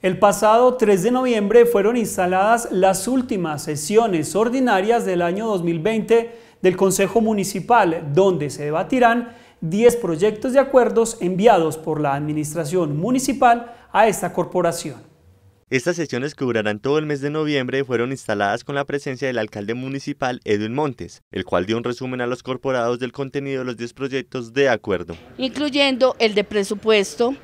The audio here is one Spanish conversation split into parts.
El pasado 3 de noviembre fueron instaladas las últimas sesiones ordinarias del año 2020 del Consejo Municipal, donde se debatirán 10 proyectos de acuerdos enviados por la Administración Municipal a esta corporación. Estas sesiones que durarán todo el mes de noviembre fueron instaladas con la presencia del alcalde municipal Edwin Montes, el cual dio un resumen a los corporados del contenido de los 10 proyectos de acuerdo. Incluyendo el de presupuesto,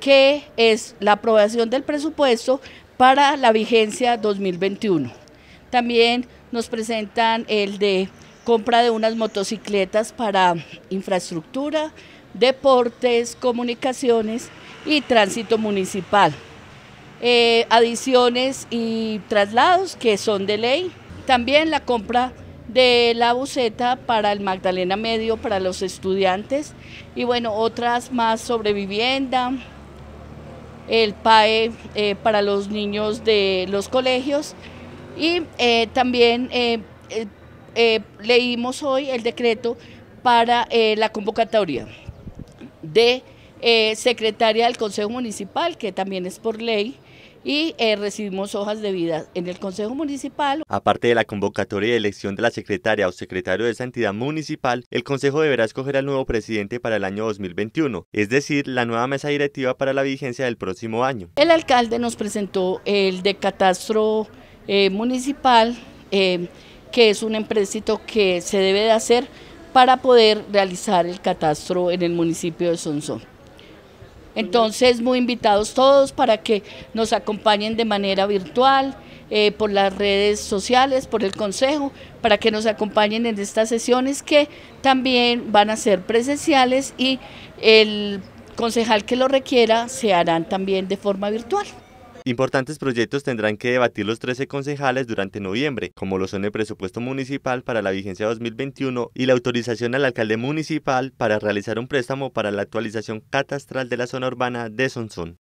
que es la aprobación del presupuesto para la vigencia 2021. También nos presentan el de compra de unas motocicletas para infraestructura, deportes, comunicaciones y tránsito municipal. Eh, adiciones y traslados que son de ley. También la compra de la buceta para el Magdalena Medio, para los estudiantes. Y bueno, otras más sobre vivienda, el PAE eh, para los niños de los colegios y eh, también eh, leímos hoy el decreto para la convocatoria de secretaria del Consejo Municipal, que también es por ley, y eh, recibimos hojas de vida en el Consejo Municipal. Aparte de la convocatoria de elección de la secretaria o secretario de esa entidad municipal, el Consejo deberá escoger al nuevo presidente para el año 2021, es decir, la nueva mesa directiva para la vigencia del próximo año. El alcalde nos presentó el de catastro eh, municipal, eh, que es un empréstito que se debe de hacer para poder realizar el catastro en el municipio de Sonsón. Entonces, muy invitados todos para que nos acompañen de manera virtual, eh, por las redes sociales, por el consejo, para que nos acompañen en estas sesiones que también van a ser presenciales y el concejal que lo requiera se harán también de forma virtual. Importantes proyectos tendrán que debatir los 13 concejales durante noviembre, como lo son el presupuesto municipal para la vigencia 2021 y la autorización al alcalde municipal para realizar un préstamo para la actualización catastral de la zona urbana de Sonsón.